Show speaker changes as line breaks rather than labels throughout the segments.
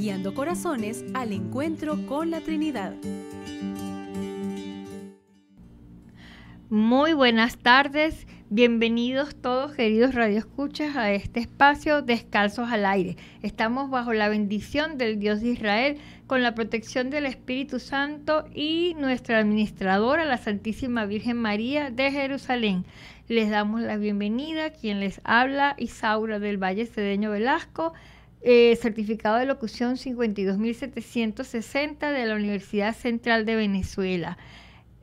guiando corazones al encuentro con la Trinidad.
Muy buenas tardes, bienvenidos todos queridos radioescuchas a este espacio Descalzos al aire. Estamos bajo la bendición del Dios de Israel, con la protección del Espíritu Santo y nuestra administradora, la Santísima Virgen María de Jerusalén. Les damos la bienvenida, quien les habla, Isaura del Valle Cedeño Velasco, eh, certificado de locución 52.760 de la Universidad Central de Venezuela.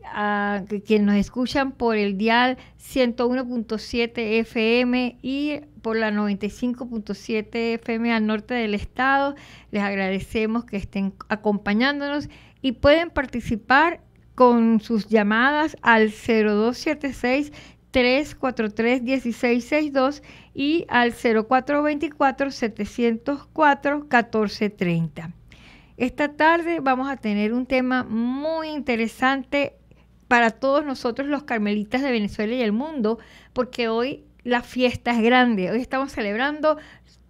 A ah, quienes nos escuchan por el dial 101.7 FM y por la 95.7 FM al norte del estado, les agradecemos que estén acompañándonos y pueden participar con sus llamadas al 0276 343-1662 y al 0424-704-1430. Esta tarde vamos a tener un tema muy interesante para todos nosotros los carmelitas de Venezuela y el mundo, porque hoy la fiesta es grande, hoy estamos celebrando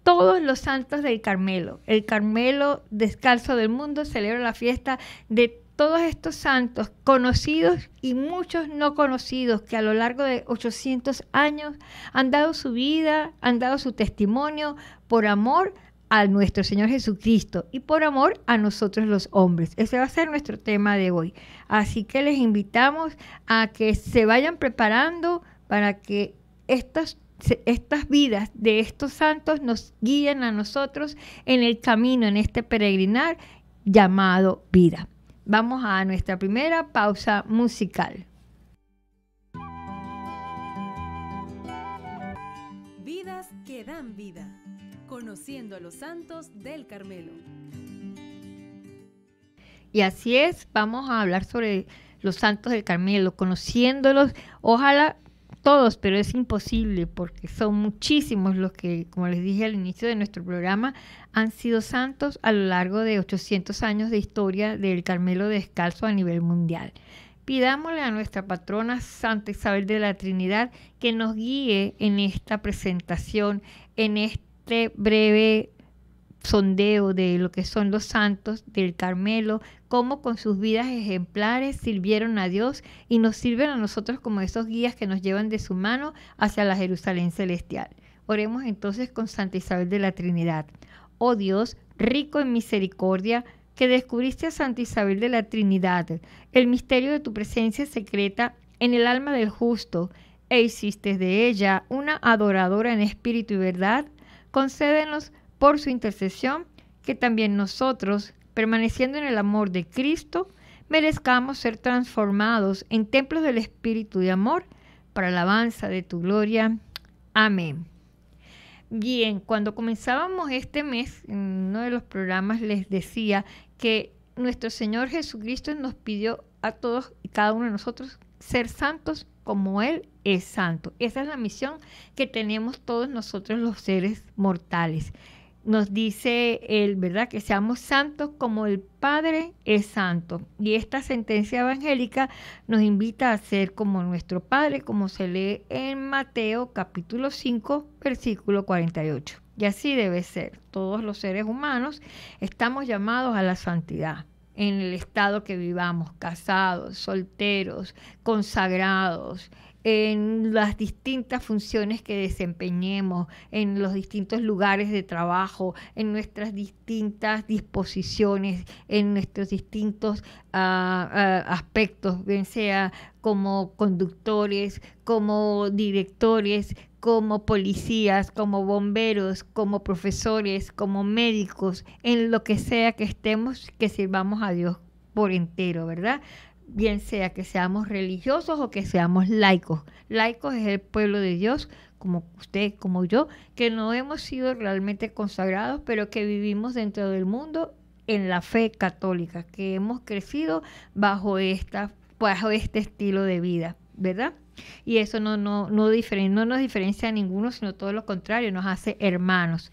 todos los santos del Carmelo. El Carmelo descalzo del mundo celebra la fiesta de todos estos santos conocidos y muchos no conocidos que a lo largo de 800 años han dado su vida, han dado su testimonio por amor a nuestro Señor Jesucristo y por amor a nosotros los hombres. Ese va a ser nuestro tema de hoy. Así que les invitamos a que se vayan preparando para que estas, estas vidas de estos santos nos guíen a nosotros en el camino, en este peregrinar llamado vida. Vamos a nuestra primera pausa musical.
Vidas que dan vida, conociendo a los santos del Carmelo.
Y así es, vamos a hablar sobre los santos del Carmelo, conociéndolos. Ojalá todos, pero es imposible porque son muchísimos los que, como les dije al inicio de nuestro programa, han sido santos a lo largo de 800 años de historia del Carmelo Descalzo a nivel mundial. Pidámosle a nuestra patrona Santa Isabel de la Trinidad que nos guíe en esta presentación, en este breve sondeo de lo que son los santos del Carmelo, cómo con sus vidas ejemplares sirvieron a Dios y nos sirven a nosotros como esos guías que nos llevan de su mano hacia la Jerusalén celestial. Oremos entonces con Santa Isabel de la Trinidad. Oh Dios, rico en misericordia, que descubriste a Santa Isabel de la Trinidad, el misterio de tu presencia secreta en el alma del justo, e hiciste de ella una adoradora en espíritu y verdad, concédenos por su intercesión, que también nosotros, permaneciendo en el amor de Cristo, merezcamos ser transformados en templos del Espíritu de amor para alabanza de tu gloria. Amén. Bien, cuando comenzábamos este mes, en uno de los programas les decía que nuestro Señor Jesucristo nos pidió a todos y cada uno de nosotros ser santos como Él es santo. Esa es la misión que tenemos todos nosotros los seres mortales nos dice él, ¿verdad? Que seamos santos como el Padre es santo. Y esta sentencia evangélica nos invita a ser como nuestro Padre, como se lee en Mateo capítulo 5, versículo 48. Y así debe ser. Todos los seres humanos estamos llamados a la santidad en el estado que vivamos, casados, solteros, consagrados, en las distintas funciones que desempeñemos, en los distintos lugares de trabajo, en nuestras distintas disposiciones, en nuestros distintos ah, ah, aspectos, bien sea como conductores, como directores, como policías, como bomberos, como profesores, como médicos, en lo que sea que estemos, que sirvamos a Dios por entero, ¿verdad? bien sea que seamos religiosos o que seamos laicos. Laicos es el pueblo de Dios, como usted, como yo, que no hemos sido realmente consagrados, pero que vivimos dentro del mundo en la fe católica, que hemos crecido bajo, esta, bajo este estilo de vida, ¿verdad? Y eso no, no, no, no nos diferencia a ninguno, sino todo lo contrario, nos hace hermanos.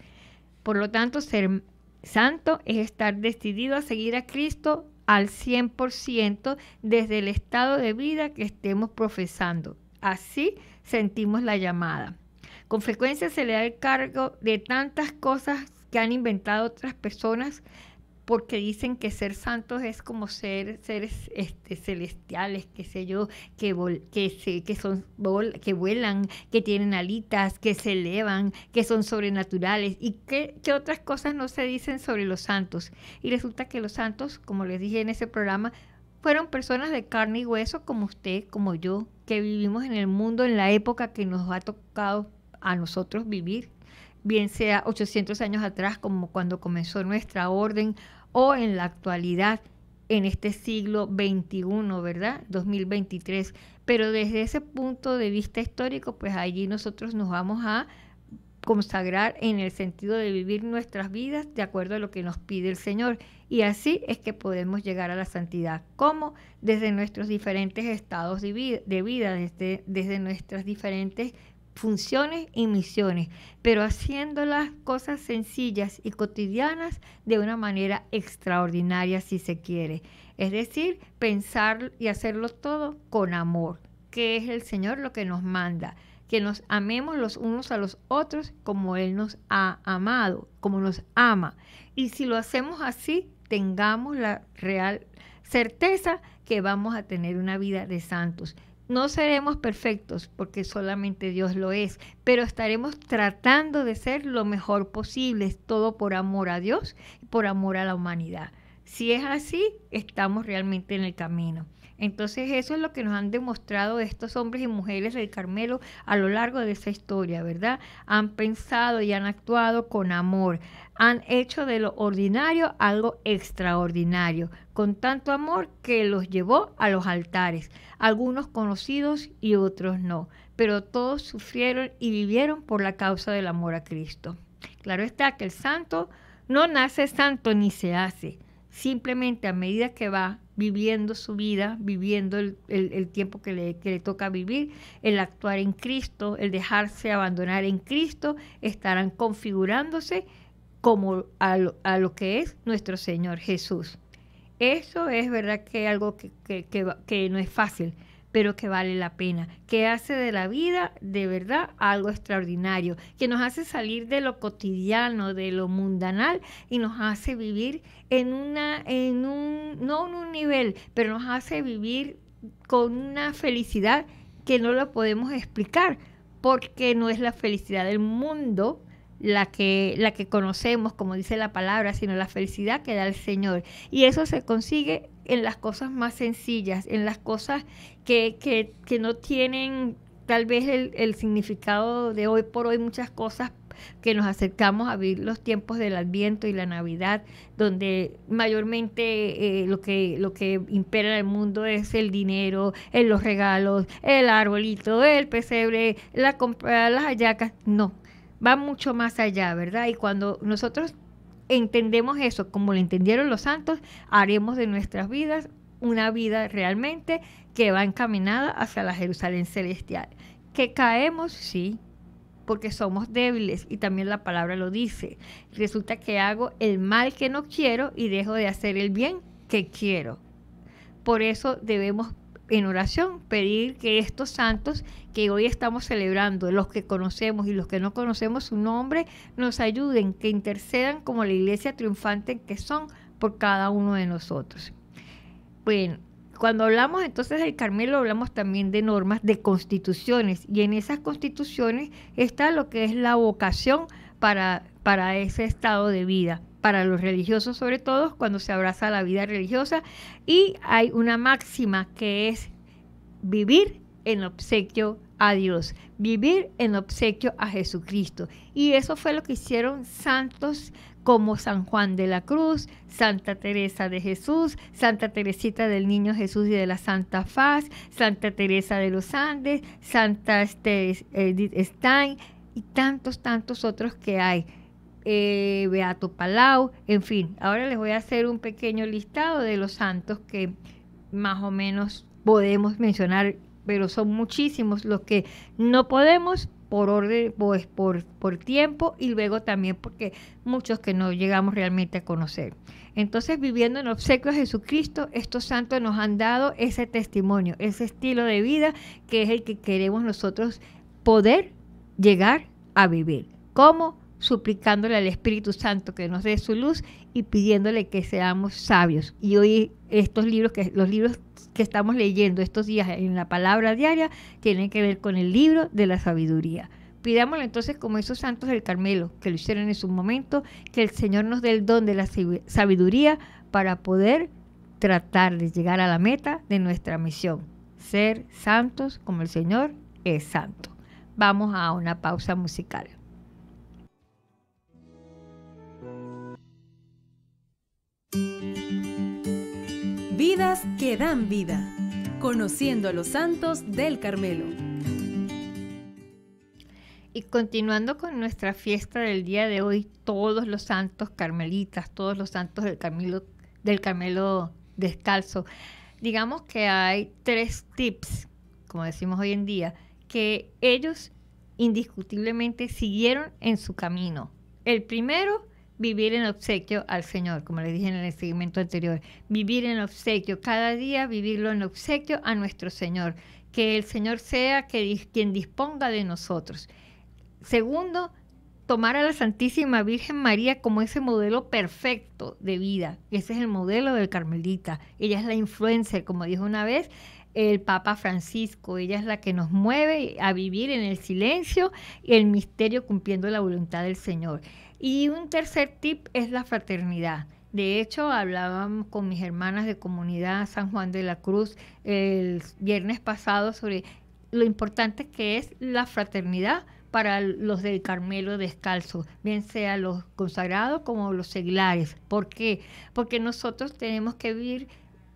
Por lo tanto, ser santo es estar decidido a seguir a Cristo al 100% desde el estado de vida que estemos profesando. Así sentimos la llamada. Con frecuencia se le da el cargo de tantas cosas que han inventado otras personas porque dicen que ser santos es como ser seres este, celestiales, qué sé yo, que, que, son, que vuelan, que tienen alitas, que se elevan, que son sobrenaturales y que, otras cosas no se dicen sobre los santos. Y resulta que los santos, como les dije en ese programa, fueron personas de carne y hueso como usted, como yo, que vivimos en el mundo en la época que nos ha tocado a nosotros vivir bien sea 800 años atrás como cuando comenzó nuestra orden o en la actualidad en este siglo XXI, ¿verdad? 2023. Pero desde ese punto de vista histórico, pues allí nosotros nos vamos a consagrar en el sentido de vivir nuestras vidas de acuerdo a lo que nos pide el Señor. Y así es que podemos llegar a la santidad. ¿Cómo? Desde nuestros diferentes estados de vida, desde, desde nuestras diferentes funciones y misiones, pero haciendo las cosas sencillas y cotidianas de una manera extraordinaria si se quiere. Es decir, pensar y hacerlo todo con amor, que es el Señor lo que nos manda, que nos amemos los unos a los otros como Él nos ha amado, como nos ama. Y si lo hacemos así, tengamos la real certeza que vamos a tener una vida de santos no seremos perfectos porque solamente Dios lo es, pero estaremos tratando de ser lo mejor posible, todo por amor a Dios y por amor a la humanidad. Si es así, estamos realmente en el camino. Entonces eso es lo que nos han demostrado estos hombres y mujeres del Carmelo a lo largo de esa historia, ¿verdad? Han pensado y han actuado con amor, han hecho de lo ordinario algo extraordinario, con tanto amor que los llevó a los altares, algunos conocidos y otros no, pero todos sufrieron y vivieron por la causa del amor a Cristo. Claro está que el santo no nace santo ni se hace, simplemente a medida que va viviendo su vida, viviendo el, tiempo que le, toca vivir, el actuar en Cristo, el dejarse abandonar en Cristo, estarán configurándose como a lo que es nuestro Señor Jesús. Eso es verdad que es algo que, que, que, no es fácil, pero que vale la pena, que hace de la vida de verdad algo extraordinario, que nos hace salir de lo cotidiano, de lo mundanal y nos hace vivir en una, en un, no en un nivel, pero nos hace vivir con una felicidad que no la podemos explicar, porque no es la felicidad del mundo, la que, la que conocemos, como dice la palabra, sino la felicidad que da el Señor. Y eso se consigue en las cosas más sencillas, en las cosas que, que, que no tienen tal vez el, el, significado de hoy por hoy, muchas cosas que nos acercamos a vivir los tiempos del Adviento y la Navidad, donde mayormente eh, lo, que, lo que impera en el mundo es el dinero, en eh, los regalos, el arbolito, el pesebre, la compra, las hallacas. No, va mucho más allá, ¿verdad? Y cuando nosotros entendemos eso, como lo entendieron los santos, haremos de nuestras vidas una vida realmente que va encaminada hacia la Jerusalén celestial. Que caemos, sí, porque somos débiles y también la palabra lo dice. Resulta que hago el mal que no quiero y dejo de hacer el bien que quiero. Por eso debemos en oración, pedir que estos santos que hoy estamos celebrando, los que conocemos y los que no conocemos su nombre, nos ayuden, que intercedan como la iglesia triunfante que son por cada uno de nosotros. Bueno, cuando hablamos entonces del Carmelo, hablamos también de normas, de constituciones, y en esas constituciones está lo que es la vocación para para ese estado de vida, para los religiosos sobre todo, cuando se abraza la vida religiosa. Y hay una máxima que es vivir en obsequio a Dios, vivir en obsequio a Jesucristo. Y eso fue lo que hicieron santos como San Juan de la Cruz, Santa Teresa de Jesús, Santa Teresita del Niño Jesús y de la Santa Faz, Santa Teresa de los Andes, Santa este, eh, Edith Stein y tantos, tantos otros que hay. Eh, Beato Palau, en fin, ahora les voy a hacer un pequeño listado de los santos que más o menos podemos mencionar, pero son muchísimos los que no podemos por orden, pues por, por tiempo y luego también porque muchos que no llegamos realmente a conocer. Entonces, viviendo en obsequio a Jesucristo, estos santos nos han dado ese testimonio, ese estilo de vida que es el que queremos nosotros poder llegar a vivir. ¿Cómo? suplicándole al Espíritu Santo que nos dé su luz y pidiéndole que seamos sabios. Y hoy estos libros, que, los libros que estamos leyendo estos días en la palabra diaria, tienen que ver con el libro de la sabiduría. Pidámosle entonces como esos santos del Carmelo, que lo hicieron en su momento, que el Señor nos dé el don de la sabiduría para poder tratar de llegar a la meta de nuestra misión, ser santos como el Señor es santo. Vamos a una pausa musical.
Vidas que dan vida. Conociendo a los santos del Carmelo. Y continuando con nuestra fiesta del día
de hoy, todos los santos carmelitas, todos los santos del Carmelo, del descalzo. Digamos que hay tres tips, como decimos hoy en día, que ellos indiscutiblemente siguieron en su camino. El primero vivir en obsequio al Señor, como les dije en el segmento anterior, vivir en obsequio, cada día vivirlo en obsequio a nuestro Señor, que el Señor sea quien disponga de nosotros. Segundo, tomar a la Santísima Virgen María como ese modelo perfecto de vida. Ese es el modelo del Carmelita. Ella es la influencia como dijo una vez el Papa Francisco. Ella es la que nos mueve a vivir en el silencio y el misterio cumpliendo la voluntad del Señor. Y un tercer tip es la fraternidad. De hecho, hablábamos con mis hermanas de comunidad San Juan de la Cruz el viernes pasado sobre lo importante que es la fraternidad para los del Carmelo descalzo, bien sea los consagrados como los seglares. ¿Por qué? Porque nosotros tenemos que vivir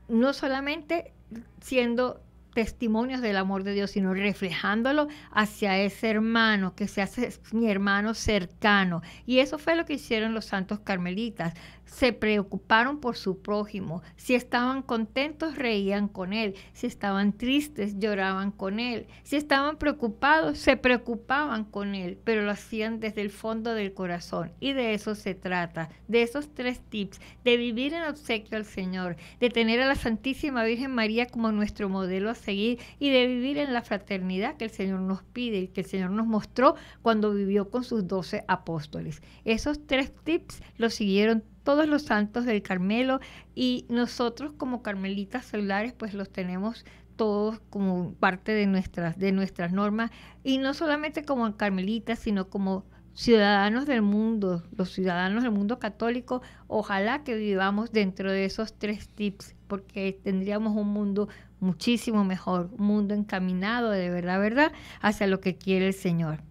no solamente siendo testimonios del amor de Dios, sino reflejándolo hacia ese hermano que se hace mi hermano cercano. Y eso fue lo que hicieron los santos carmelitas se preocuparon por su prójimo. Si estaban contentos, reían con él. Si estaban tristes, lloraban con él. Si estaban preocupados, se preocupaban con él, pero lo hacían desde el fondo del corazón. Y de eso se trata, de esos tres tips, de vivir en obsequio al Señor, de tener a la Santísima Virgen María como nuestro modelo a seguir y de vivir en la fraternidad que el Señor nos pide y que el Señor nos mostró cuando vivió con sus doce apóstoles. Esos tres tips los siguieron todos los santos del Carmelo y nosotros como carmelitas celulares pues los tenemos todos como parte de nuestras, de nuestras normas y no solamente como carmelitas sino como ciudadanos del mundo, los ciudadanos del mundo católico, ojalá que vivamos dentro de esos tres tips, porque tendríamos un mundo muchísimo mejor, un mundo encaminado de verdad, verdad, hacia lo que quiere el Señor.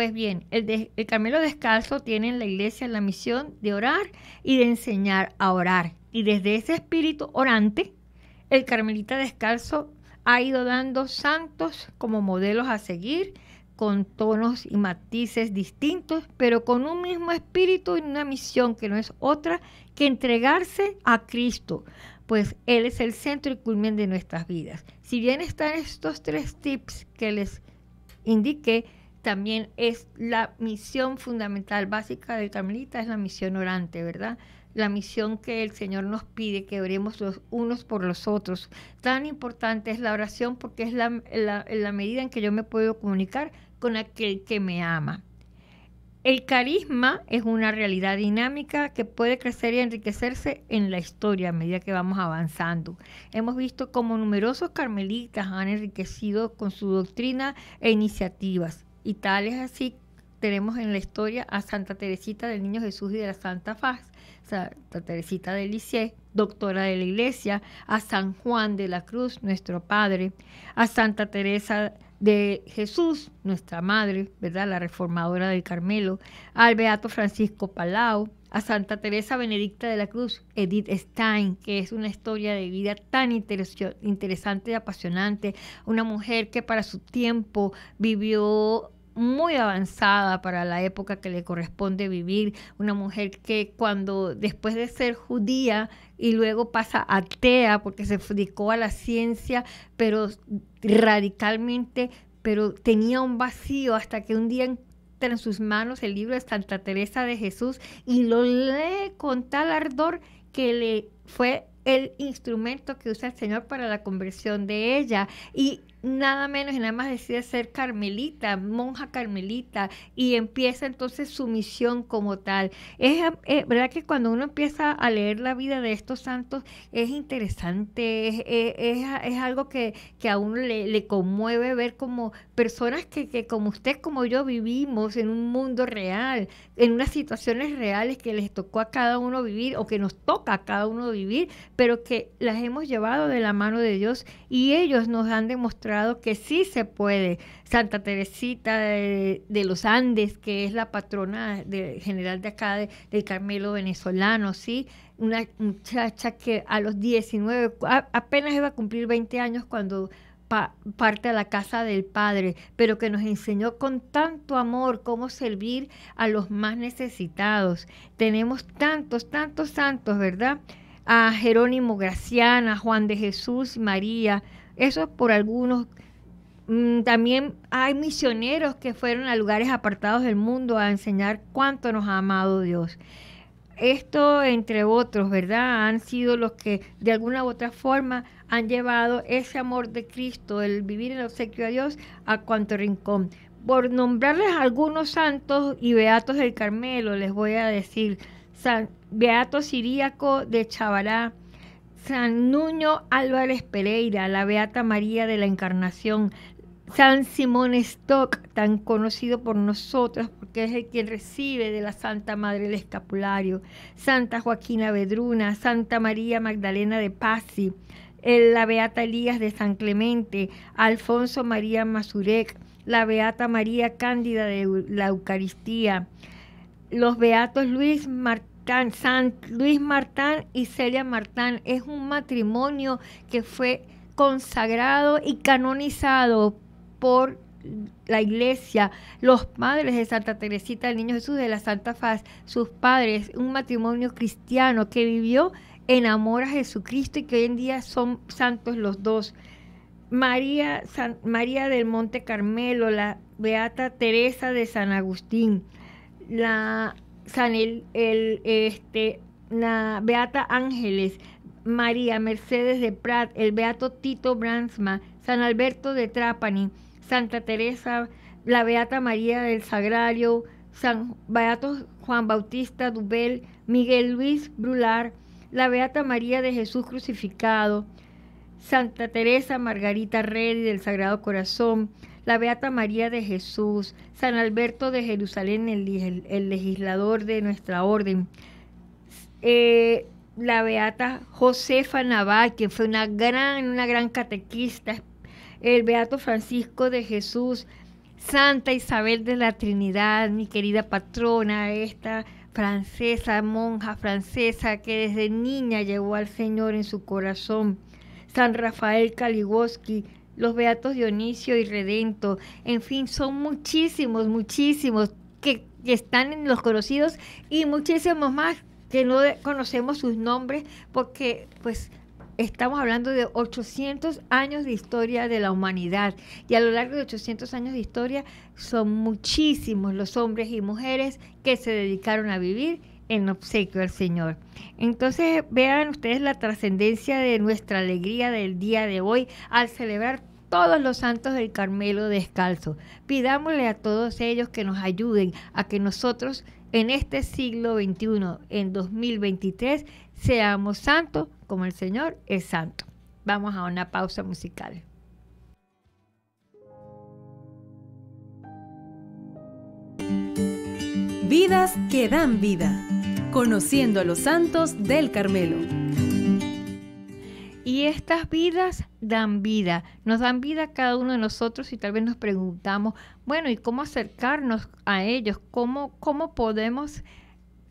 Pues bien, el, Carmelo Descalzo tiene en la iglesia la misión de orar y de enseñar a orar. Y desde ese espíritu orante, el Carmelita Descalzo ha ido dando santos como modelos a seguir, con tonos y matices distintos, pero con un mismo espíritu y una misión que no es otra que entregarse a Cristo, pues Él es el centro y culmen de nuestras vidas. Si bien están estos tres tips que les indiqué, también es la misión fundamental básica del carmelita, es la misión orante, ¿verdad? La misión que el Señor nos pide que oremos los unos por los otros. Tan importante es la oración porque es la, la medida en que yo me puedo comunicar con aquel que me ama. El carisma es una realidad dinámica que puede crecer y enriquecerse en la historia a medida que vamos avanzando. Hemos visto cómo numerosos carmelitas han enriquecido con su doctrina e iniciativas. Y tal así, tenemos en la historia a Santa Teresita del Niño Jesús y de la Santa Faz, Santa Teresita de Lisieux, doctora de la Iglesia, a San Juan de la Cruz, nuestro Padre, a Santa Teresa de Jesús, nuestra Madre, ¿verdad? La reformadora del Carmelo, al Beato Francisco Palau, a Santa Teresa Benedicta de la Cruz, Edith Stein, que es una historia de vida tan interesante y apasionante, una mujer que para su tiempo vivió muy avanzada para la época que le corresponde vivir, una mujer que cuando después de ser judía y luego pasa atea porque se dedicó a la ciencia, pero radicalmente, pero tenía un vacío hasta que un día en sus manos el libro de Santa Teresa de Jesús y lo lee con tal ardor que le fue el instrumento que usa el Señor para la conversión de ella. Y nada menos y nada más decide ser carmelita, monja carmelita, y empieza entonces su misión como tal. Es, eh, verdad que cuando uno empieza a leer la vida de estos santos es interesante, es, algo que, que, a uno le, conmueve ver como personas que, que como usted, como yo vivimos en un mundo real, en unas situaciones reales que les tocó a cada uno vivir o que nos toca a cada uno vivir, pero que las hemos llevado de la mano de Dios y ellos nos han demostrado que sí se puede. Santa Teresita de, los Andes, que es la patrona de, general de acá de, Carmelo venezolano, ¿sí? Una muchacha que a los 19, apenas iba a cumplir 20 años cuando parte a la casa del Padre, pero que nos enseñó con tanto amor cómo servir a los más necesitados. Tenemos tantos, tantos santos, ¿verdad? a Jerónimo Graciana, Juan de Jesús, María, eso por algunos. Mm, también hay misioneros que fueron a lugares apartados del mundo a enseñar cuánto nos ha amado Dios. Esto, entre otros, ¿verdad? Han sido los que de alguna u otra forma han llevado ese amor de Cristo, el vivir en obsequio a Dios, a cuanto rincón. Por nombrarles algunos santos y beatos del Carmelo, les voy a decir, San Beato Siríaco de Chavará, San Nuño Álvarez Pereira, la Beata María de la Encarnación, San Simón Stock, tan conocido por nosotros porque es el quien recibe de la Santa Madre el escapulario, Santa Joaquina Vedruna, Santa María Magdalena de Pazzi, la Beata Elías de San Clemente, Alfonso María Mazurek, la Beata María Cándida de la Eucaristía, los Beatos Luis Martínez San Luis Martán y Celia Martán. Es un matrimonio que fue consagrado y canonizado por la iglesia, los padres de Santa Teresita el Niño Jesús de la Santa Faz, sus padres, un matrimonio cristiano que vivió en amor a Jesucristo y que hoy en día son santos los dos. María, María del Monte Carmelo, la Beata Teresa de San Agustín, la San el, este, la Beata Ángeles, María Mercedes de Prat, el Beato Tito Bransma, San Alberto de Trapani, Santa Teresa, la Beata María del Sagrario, San Beato Juan Bautista Dubel, Miguel Luis Brular, la Beata María de Jesús crucificado, Santa Teresa Margarita Redi del Sagrado Corazón, la Beata María de Jesús, San Alberto de Jerusalén, el, legislador de nuestra orden, eh, la Beata Josefa Naval, que fue una gran, una gran catequista, el Beato Francisco de Jesús, Santa Isabel de la Trinidad, mi querida patrona, esta francesa, monja francesa que desde niña llevó al Señor en su corazón. San Rafael Kaligowski los Beatos Dionisio y Redento, en fin, son muchísimos, muchísimos que, están en los conocidos y muchísimos más que no conocemos sus nombres porque pues estamos hablando de 800 años de historia de la humanidad. Y a lo largo de 800 años de historia son muchísimos los hombres y mujeres que se dedicaron a vivir en obsequio al Señor. Entonces vean ustedes la trascendencia de nuestra alegría del día de hoy al celebrar todos los santos del Carmelo descalzo. Pidámosle a todos ellos que nos ayuden a que nosotros en este siglo XXI, en 2023, seamos santos como el Señor es santo. Vamos a una pausa musical.
Vidas que dan vida, conociendo a los santos del Carmelo.
Y estas vidas dan vida, nos dan vida a cada uno de nosotros y tal vez nos preguntamos, bueno, ¿y cómo acercarnos a ellos? ¿Cómo, cómo podemos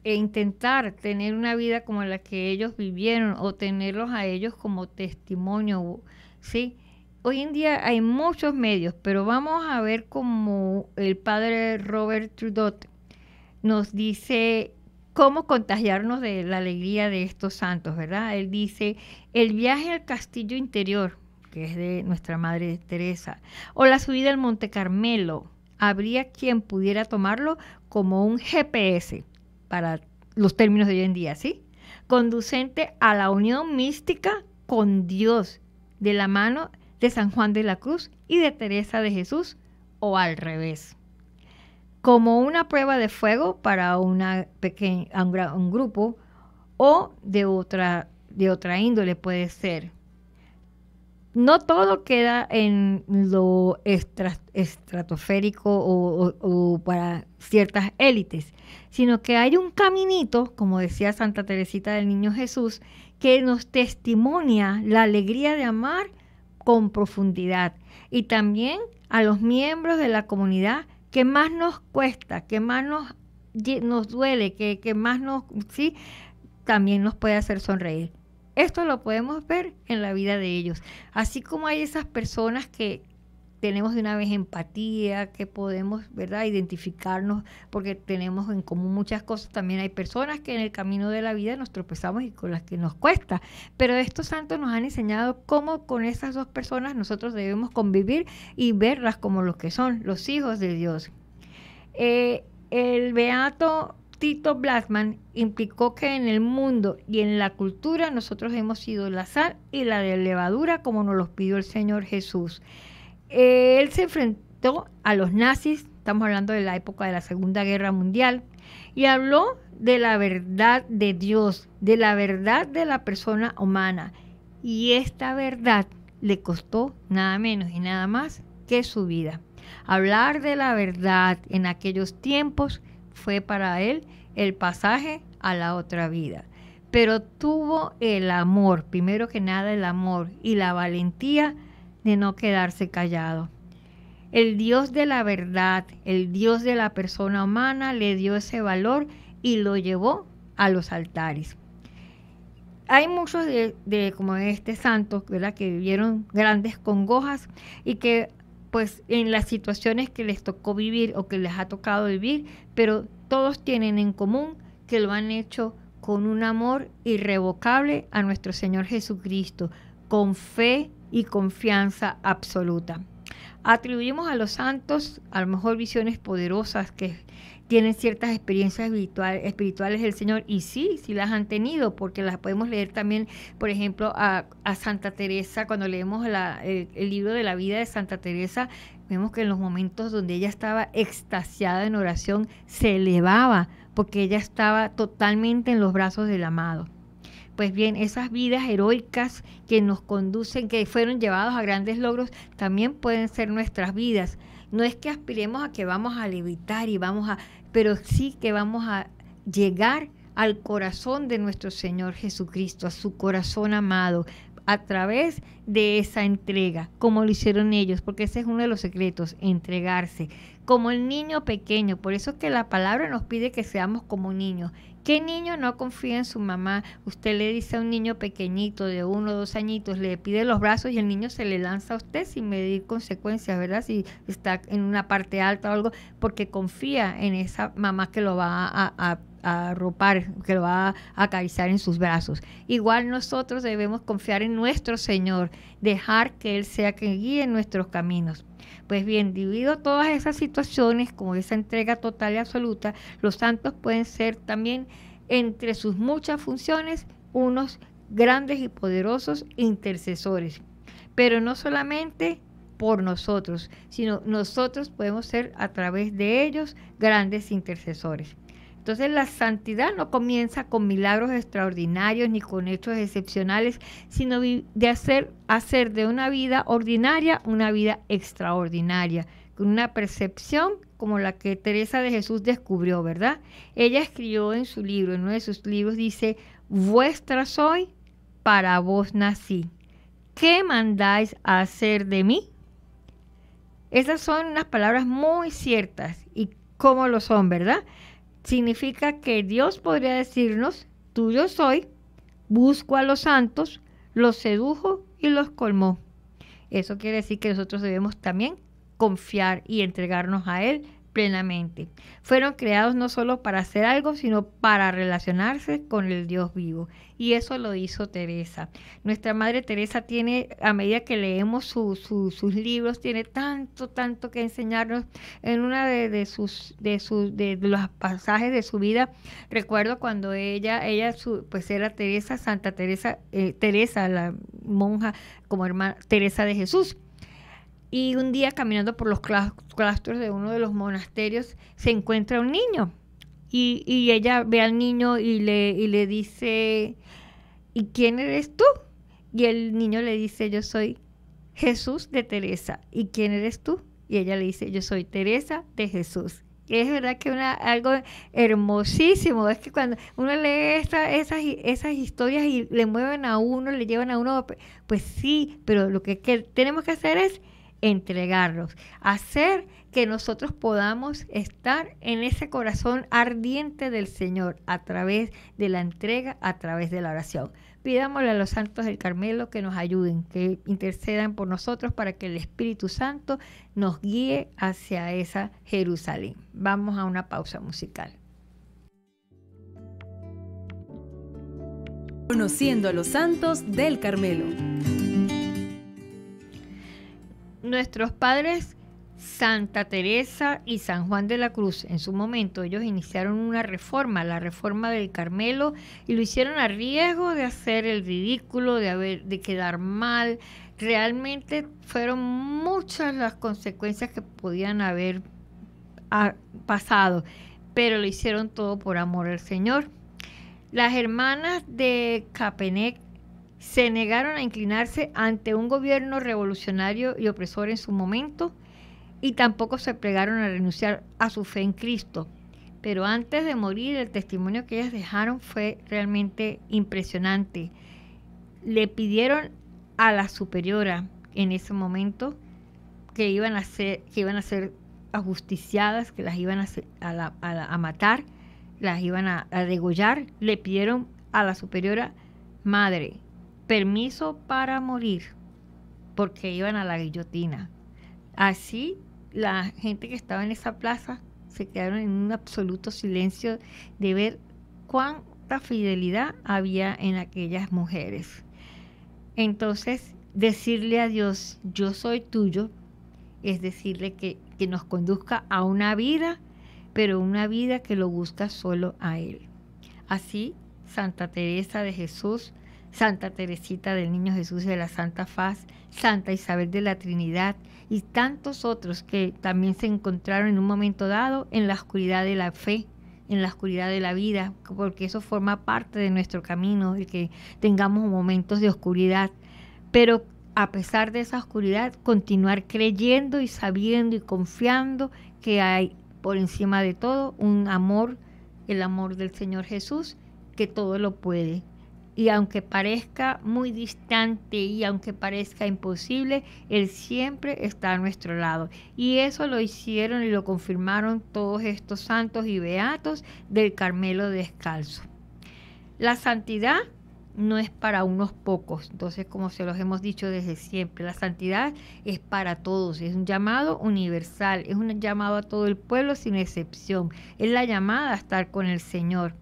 intentar tener una vida como la que ellos vivieron o tenerlos a ellos como testimonio? ¿sí? Hoy en día hay muchos medios, pero vamos a ver como el padre Robert Trudot nos dice cómo contagiarnos de la alegría de estos santos, ¿verdad? Él dice, el viaje al castillo interior, que es de nuestra Madre Teresa, o la subida al Monte Carmelo, habría quien pudiera tomarlo como un GPS para los términos de hoy en día, ¿sí? Conducente a la unión mística con Dios de la mano de San Juan de la Cruz y de Teresa de Jesús o al revés como una prueba de fuego para una un, grupo o de otra, de otra índole puede ser. No todo queda en lo estratosférico o, o para ciertas élites, sino que hay un caminito, como decía Santa Teresita del Niño Jesús, que nos testimonia la alegría de amar con profundidad y también a los miembros de la comunidad que más nos cuesta, que más nos, nos duele, que, que más nos, sí, también nos puede hacer sonreír. Esto lo podemos ver en la vida de ellos. Así como hay esas personas que, tenemos de una vez empatía, que podemos, ¿verdad?, identificarnos, porque tenemos en común muchas cosas. También hay personas que en el camino de la vida nos tropezamos y con las que nos cuesta. Pero estos santos nos han enseñado cómo con esas dos personas nosotros debemos convivir y verlas como los que son, los hijos de Dios. Eh, el beato Tito Blackman... implicó que en el mundo y en la cultura nosotros hemos sido la sal y la de levadura como nos los pidió el Señor Jesús. Eh, él se enfrentó a los nazis, estamos hablando de la época de la Segunda Guerra Mundial, y habló de la verdad de Dios, de la verdad de la persona humana. Y esta verdad le costó nada menos y nada más que su vida. Hablar de la verdad en aquellos tiempos fue para él el pasaje a la otra vida. Pero tuvo el amor, primero que nada el amor y la valentía de no quedarse callado. El Dios de la verdad, el Dios de la persona humana, le dio ese valor y lo llevó a los altares. Hay muchos de, como este santo, que vivieron grandes congojas y que pues en las situaciones que les tocó vivir o que les ha tocado vivir, pero todos tienen en común que lo han hecho con un amor irrevocable a nuestro Señor Jesucristo, con fe, y confianza absoluta. Atribuimos a los santos a lo mejor visiones poderosas que tienen ciertas experiencias espirituales del Señor y sí, sí las han tenido porque las podemos leer también, por ejemplo, a, Santa Teresa, cuando leemos el libro de la vida de Santa Teresa, vemos que en los momentos donde ella estaba extasiada en oración, se elevaba porque ella estaba totalmente en los brazos del amado. Pues bien, esas vidas heroicas que nos conducen, que fueron llevados a grandes logros, también pueden ser nuestras vidas. No es que aspiremos a que vamos a levitar y vamos a, pero sí que vamos a llegar al corazón de nuestro Señor Jesucristo, a su corazón amado, a través de esa entrega, como lo hicieron ellos, porque ese es uno de los secretos, entregarse, como el niño pequeño. Por eso es que la palabra nos pide que seamos como niños, ¿Qué niño no confía en su mamá? Usted le dice a un niño pequeñito de uno o dos añitos, le pide los brazos y el niño se le lanza a usted sin medir consecuencias, ¿verdad? Si está en una parte alta o algo, porque confía en esa mamá que lo va a, a a arropar, que lo va a acariciar en sus brazos. Igual nosotros debemos confiar en nuestro Señor, dejar que Él sea quien guíe nuestros caminos. Pues bien, debido a todas esas situaciones, como esa entrega total y absoluta, los santos pueden ser también, entre sus muchas funciones, unos grandes y poderosos intercesores. Pero no solamente por nosotros, sino nosotros podemos ser a través de ellos grandes intercesores. Entonces la santidad no comienza con milagros extraordinarios ni con hechos excepcionales, sino de hacer, de una vida ordinaria una vida extraordinaria, con una percepción como la que Teresa de Jesús descubrió, ¿verdad? Ella escribió en su libro, en uno de sus libros, dice, vuestra soy, para vos nací. ¿Qué mandáis a hacer de mí? Esas son unas palabras muy ciertas y cómo lo son, ¿verdad? significa que Dios podría decirnos, tuyo soy, busco a los santos, los sedujo y los colmó. Eso quiere decir que nosotros debemos también confiar y entregarnos a Él plenamente. Fueron creados no solo para hacer algo, sino para relacionarse con el Dios vivo. Y eso lo hizo Teresa. Nuestra Madre Teresa tiene, a medida que leemos sus libros, tiene tanto, tanto que enseñarnos. En una de, sus, de, sus, de los pasajes de su vida, recuerdo cuando ella, ella su, pues era Teresa, Santa Teresa, eh, Teresa, la monja, como hermana Teresa de Jesús. Y un día caminando por los claustros de uno de los monasterios se encuentra un niño. Y, y ella ve al niño y le, y le dice, ¿y quién eres tú? Y el niño le dice, yo soy Jesús de Teresa. ¿Y quién eres tú? Y ella le dice, yo soy Teresa de Jesús. es verdad que una, algo hermosísimo. Es que cuando uno lee esas, esas historias y le mueven a uno, le llevan a uno, pues sí, pero lo que, que tenemos que hacer es entregarlos, hacer que nosotros podamos estar en ese corazón ardiente del Señor a través de la entrega, a través de la oración. Pidámosle a los santos del Carmelo que nos ayuden, que intercedan por nosotros para que el Espíritu Santo nos guíe hacia esa Jerusalén. Vamos a una pausa musical.
Conociendo a los santos del Carmelo nuestros padres Santa
Teresa y San Juan de la Cruz. En su momento ellos iniciaron una reforma, la reforma del Carmelo, y lo hicieron a riesgo de hacer el ridículo, de, haber, de quedar mal. Realmente fueron muchas las consecuencias que podían haber ah, pasado, pero lo hicieron todo por amor al Señor. Las hermanas de Capenec se negaron a inclinarse ante un gobierno revolucionario y opresor en su momento y tampoco se plegaron a renunciar a su fe en Cristo. Pero antes de morir, el testimonio que ellas dejaron fue realmente impresionante. Le pidieron a la superiora en ese momento que iban a ser, que iban a ser ajusticiadas, que las iban a, matar, las iban a degollar. Le pidieron a la superiora, madre, permiso para morir porque iban a la guillotina. Así la gente que estaba en esa plaza se quedaron en un absoluto silencio de ver cuánta fidelidad había en aquellas mujeres. Entonces, decirle a Dios, yo soy tuyo, es decirle que, nos conduzca a una vida, pero una vida que lo busca solo a Él. Así, Santa Teresa de Jesús Santa Teresita del Niño Jesús de la Santa Faz, Santa Isabel de la Trinidad y tantos otros que también se encontraron en un momento dado en la oscuridad de la fe, en la oscuridad de la vida, porque eso forma parte de nuestro camino, el que tengamos momentos de oscuridad. Pero a pesar de esa oscuridad, continuar creyendo y sabiendo y confiando que hay por encima de todo un amor, el amor del Señor Jesús, que todo lo puede y aunque parezca muy distante y aunque parezca imposible, Él siempre está a nuestro lado. Y eso lo hicieron y lo confirmaron todos estos santos y beatos del Carmelo descalzo. La santidad no es para unos pocos. Entonces, como se los hemos dicho desde siempre, la santidad es para todos, es un llamado universal, es un llamado a todo el pueblo sin excepción, es la llamada a estar con el Señor.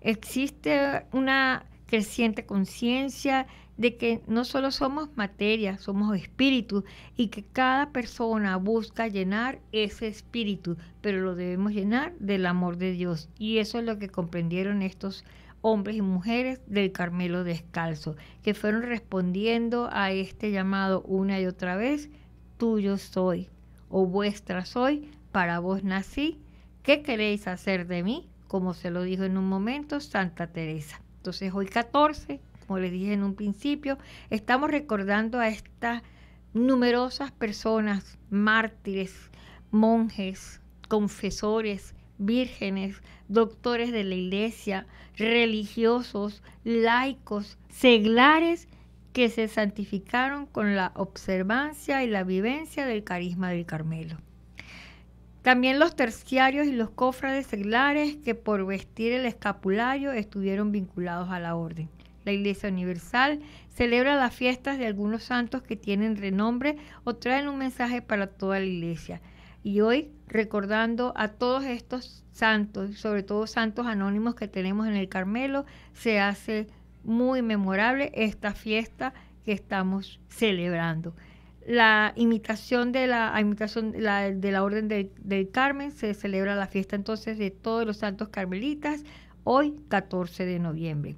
Existe una creciente conciencia de que no solo somos materia, somos espíritu y que cada persona busca llenar ese espíritu, pero lo debemos llenar del amor de Dios. Y eso es lo que comprendieron estos hombres y mujeres del Carmelo Descalzo, que fueron respondiendo a este llamado una y otra vez, tuyo soy o vuestra soy, para vos nací, ¿qué queréis hacer de mí? Como se lo dijo en un momento Santa Teresa. Entonces hoy 14, como les dije en un principio, estamos recordando a estas numerosas personas, mártires, monjes, confesores, vírgenes, doctores de la iglesia, religiosos, laicos, seglares que se santificaron con la observancia y la vivencia del carisma del Carmelo. También los terciarios y los cofrades seglares que por vestir el escapulario estuvieron vinculados a la orden. La Iglesia Universal celebra las fiestas de algunos santos que tienen renombre o traen un mensaje para toda la Iglesia. Y hoy recordando a todos estos santos, sobre todo santos anónimos que tenemos en el Carmelo, se hace muy memorable esta fiesta que estamos celebrando la imitación de la, la, Orden del Carmen se celebra la fiesta entonces de todos los santos carmelitas hoy 14 de noviembre.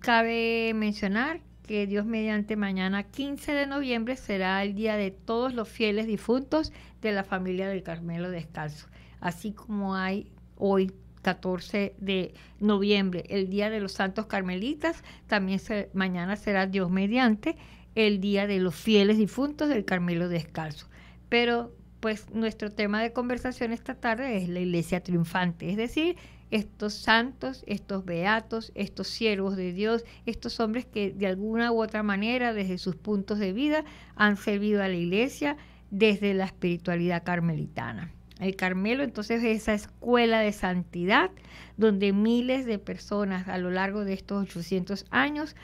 Cabe mencionar que Dios mediante mañana 15 de noviembre será el día de todos los fieles difuntos de la familia del Carmelo Descalzo, así como hay hoy 14 de noviembre, el día de los santos carmelitas, también mañana será Dios mediante el Día de los Fieles Difuntos del Carmelo Descalzo. Pero pues nuestro tema de conversación esta tarde es la Iglesia Triunfante, es decir, estos santos, estos beatos, estos siervos de Dios, estos hombres que de alguna u otra manera desde sus puntos de vida han servido a la Iglesia desde la espiritualidad carmelitana. El Carmelo entonces es esa escuela de santidad donde miles de personas a lo largo de estos 800 años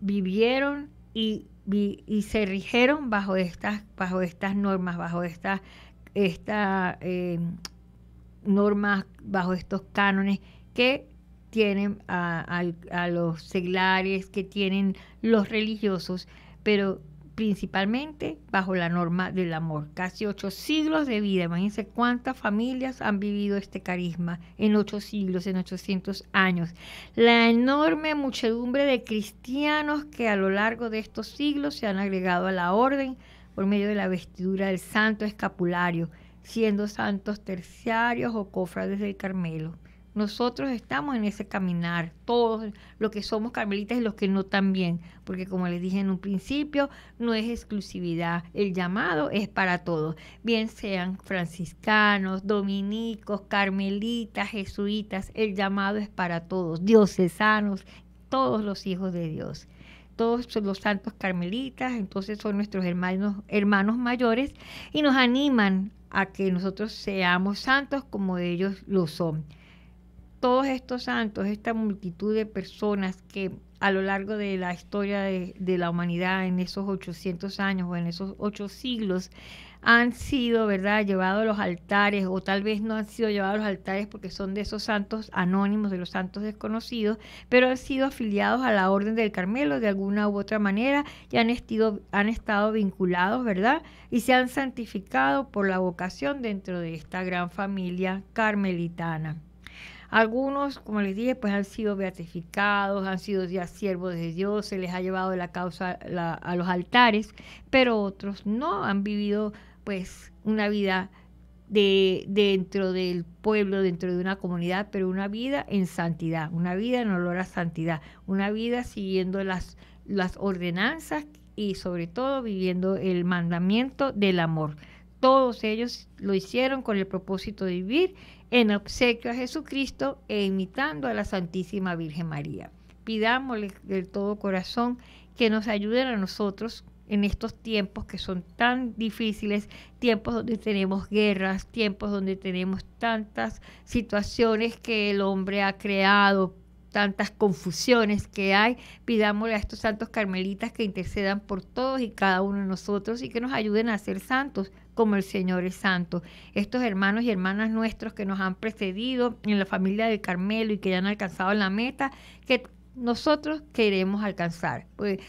vivieron y y, se rigieron bajo estas, bajo estas normas, bajo estas esta, eh, normas, bajo estos cánones que tienen a, a los seglares, que tienen los religiosos, pero principalmente bajo la norma del amor. Casi ocho siglos de vida. Imagínense cuántas familias han vivido este carisma en ocho siglos, en ochocientos años. La enorme muchedumbre de cristianos que a lo largo de estos siglos se han agregado a la orden por medio de la vestidura del santo escapulario, siendo santos terciarios o cofrades del Carmelo nosotros estamos en ese caminar, todos los que somos carmelitas y los que no también, porque como les dije en un principio, no es exclusividad, el llamado es para todos, bien sean franciscanos, dominicos, carmelitas, jesuitas, el llamado es para todos, sanos, todos los hijos de Dios todos los santos carmelitas, entonces son nuestros hermanos, hermanos mayores y nos animan a que nosotros seamos santos como ellos lo son todos estos santos, esta multitud de personas que a lo largo de la historia de, la humanidad en esos 800 años o en esos ocho siglos han sido, ¿verdad?, llevados a los altares o tal vez no han sido llevados a los altares porque son de esos santos anónimos, de los santos desconocidos, pero han sido afiliados a la Orden del Carmelo de alguna u otra manera y han, han estado vinculados, ¿verdad? Y se han santificado por la vocación dentro de esta gran familia carmelitana. Algunos, como les dije, pues han sido beatificados, han sido ya siervos de Dios, se les ha llevado la causa a los altares, pero otros no han vivido pues una vida de, dentro del pueblo, dentro de una comunidad, pero una vida en santidad, una vida en olor a santidad, una vida siguiendo las, las ordenanzas y sobre todo viviendo el mandamiento del amor. Todos ellos lo hicieron con el propósito de vivir en obsequio a Jesucristo e imitando a la Santísima Virgen María. Pidámosle del todo corazón que nos ayuden a nosotros en estos tiempos que son tan difíciles, tiempos donde tenemos guerras, tiempos donde tenemos tantas situaciones que el hombre ha creado tantas confusiones que hay, pidámosle a estos santos carmelitas que intercedan por todos y cada uno de nosotros y que nos ayuden a ser santos como el Señor es santo. Estos hermanos y hermanas nuestros que nos han precedido en la familia de Carmelo y que ya han alcanzado la meta que nosotros queremos alcanzar. Pues,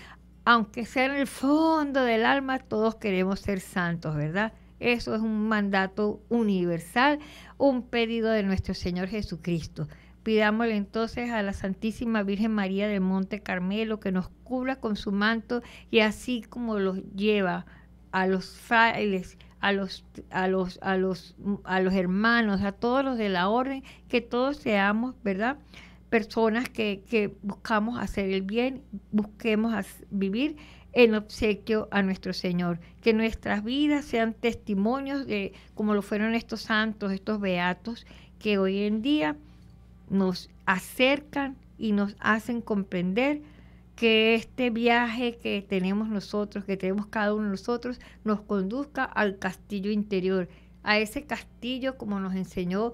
aunque sea en el fondo del alma, todos queremos ser santos, ¿verdad? Eso es un mandato universal, un pedido de nuestro Señor Jesucristo. Pidámosle entonces a la Santísima Virgen María del Monte Carmelo que nos cubra con su manto y así como los lleva a los frailes, a los, a los, a los, a los hermanos, a todos los de la orden, que todos seamos, ¿verdad? Personas que, que buscamos hacer el bien, busquemos vivir en obsequio a nuestro Señor. Que nuestras vidas sean testimonios de como lo fueron estos santos, estos beatos, que hoy en día nos acercan y nos hacen comprender que este viaje que tenemos nosotros, que tenemos cada uno de nosotros, nos conduzca al castillo interior, a ese castillo como nos enseñó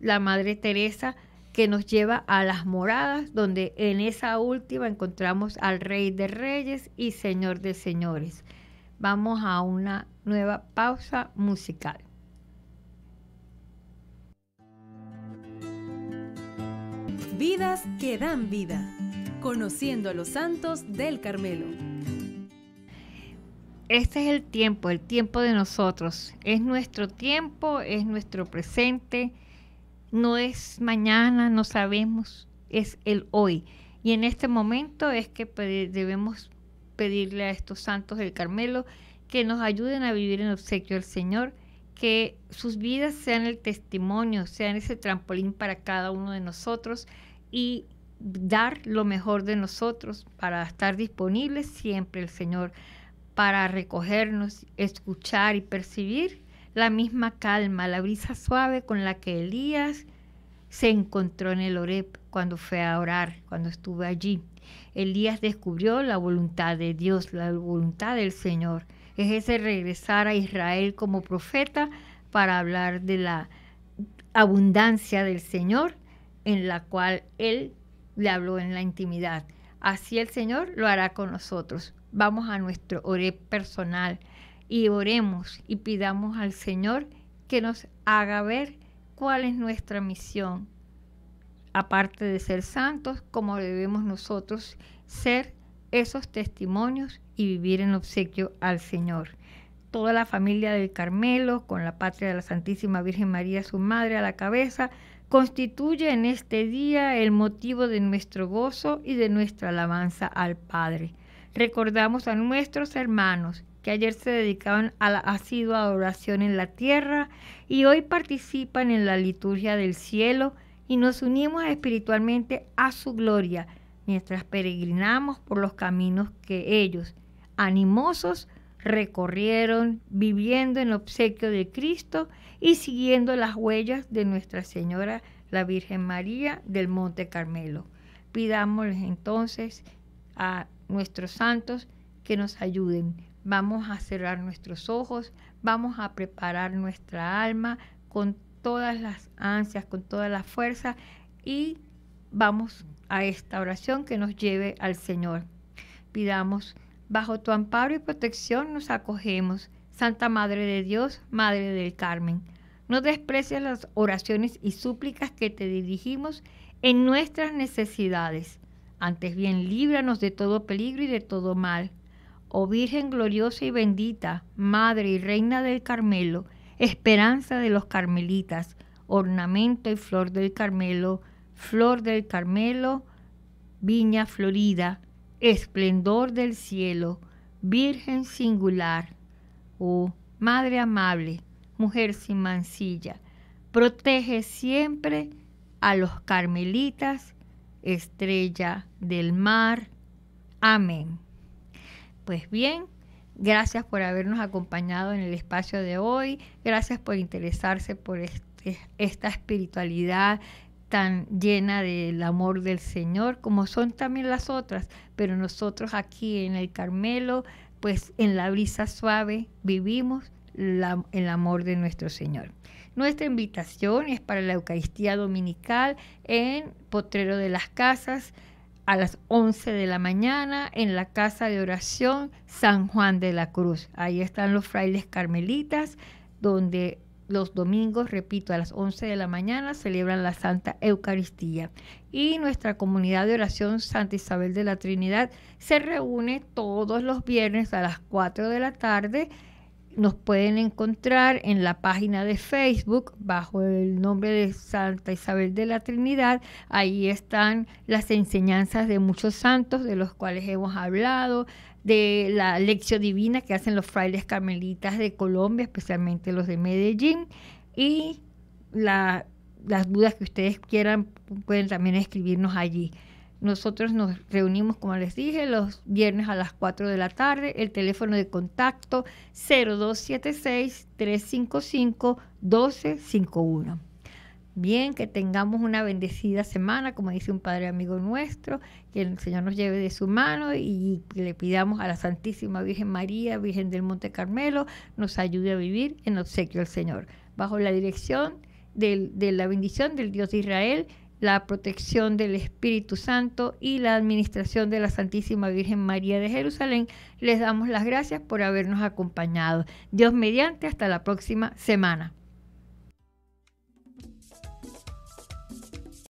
la Madre Teresa, que nos lleva a las moradas, donde en esa última encontramos al Rey de Reyes y Señor de Señores. Vamos a una nueva pausa musical.
Vidas que dan vida. Conociendo a los santos del Carmelo.
Este es el tiempo, el tiempo de nosotros. Es nuestro tiempo, es nuestro presente. No es mañana, no sabemos, es el hoy. Y en este momento es que debemos pedirle a estos santos del Carmelo que nos ayuden a vivir en obsequio al Señor que sus vidas sean el testimonio, sean ese trampolín para cada uno de nosotros y dar lo mejor de nosotros para estar disponibles siempre el Señor, para recogernos, escuchar y percibir la misma calma, la brisa suave con la que Elías se encontró en el Oreb cuando fue a orar, cuando estuvo allí. Elías descubrió la voluntad de Dios, la voluntad del Señor es ese regresar a Israel como profeta para hablar de la abundancia del Señor en la cual Él le habló en la intimidad. Así el Señor lo hará con nosotros. Vamos a nuestro oré personal y oremos y pidamos al Señor que nos haga ver cuál es nuestra misión. Aparte de ser santos, como debemos nosotros ser esos testimonios y vivir en obsequio al Señor. Toda la familia del Carmelo, con la patria de la Santísima Virgen María, su madre, a la cabeza, constituye en este día el motivo de nuestro gozo y de nuestra alabanza al Padre. Recordamos a nuestros hermanos que ayer se dedicaban a la asidua oración en la tierra y hoy participan en la liturgia del cielo y nos unimos espiritualmente a su gloria mientras peregrinamos por los caminos que ellos, animosos, recorrieron viviendo en obsequio de Cristo y siguiendo las huellas de Nuestra Señora la Virgen María del Monte Carmelo. Pidámosles entonces a nuestros santos que nos ayuden. Vamos a cerrar nuestros ojos, vamos a preparar nuestra alma con todas las ansias, con toda la fuerza y vamos a esta oración que nos lleve al Señor. Pidamos, bajo tu amparo y protección nos acogemos, Santa Madre de Dios, Madre del Carmen. No desprecies las oraciones y súplicas que te dirigimos en nuestras necesidades. Antes bien, líbranos de todo peligro y de todo mal. Oh Virgen gloriosa y bendita, Madre y Reina del Carmelo, esperanza de los carmelitas, ornamento y flor del Carmelo, Flor del Carmelo, Viña Florida, Esplendor del Cielo, Virgen Singular, oh Madre amable, Mujer sin mancilla, protege siempre a los carmelitas, Estrella del Mar. Amén. Pues bien, gracias por habernos acompañado en el espacio de hoy, gracias por interesarse por este, esta espiritualidad tan llena del amor del Señor, como son también las otras, pero nosotros aquí en el Carmelo, pues en la brisa suave vivimos el amor de nuestro Señor. Nuestra invitación es para la Eucaristía Dominical en Potrero de las Casas a las 11 de la mañana en la Casa de Oración San Juan de la Cruz. Ahí están los frailes carmelitas donde los domingos, repito, a las 11 de la mañana celebran la Santa Eucaristía. Y nuestra comunidad de oración Santa Isabel de la Trinidad se reúne todos los viernes a las 4 de la tarde. Nos pueden encontrar en la página de Facebook bajo el nombre de Santa Isabel de la Trinidad. Ahí están las enseñanzas de muchos santos de los cuales hemos hablado, de la lección divina que hacen los frailes carmelitas de Colombia, especialmente los de Medellín, y las dudas que ustedes quieran pueden también escribirnos allí. Nosotros nos reunimos, como les dije, los viernes a las 4 de la tarde. El teléfono de contacto 0276-355-1251. Bien, que tengamos una bendecida semana, como dice un Padre amigo nuestro, que el Señor nos lleve de su mano y le pidamos a la Santísima Virgen María, Virgen del Monte Carmelo, nos ayude a vivir en obsequio al Señor, bajo la dirección de la bendición del Dios de Israel, la protección del Espíritu Santo y la administración de la Santísima Virgen María de Jerusalén, les damos las gracias por habernos acompañado. Dios mediante, hasta la próxima semana.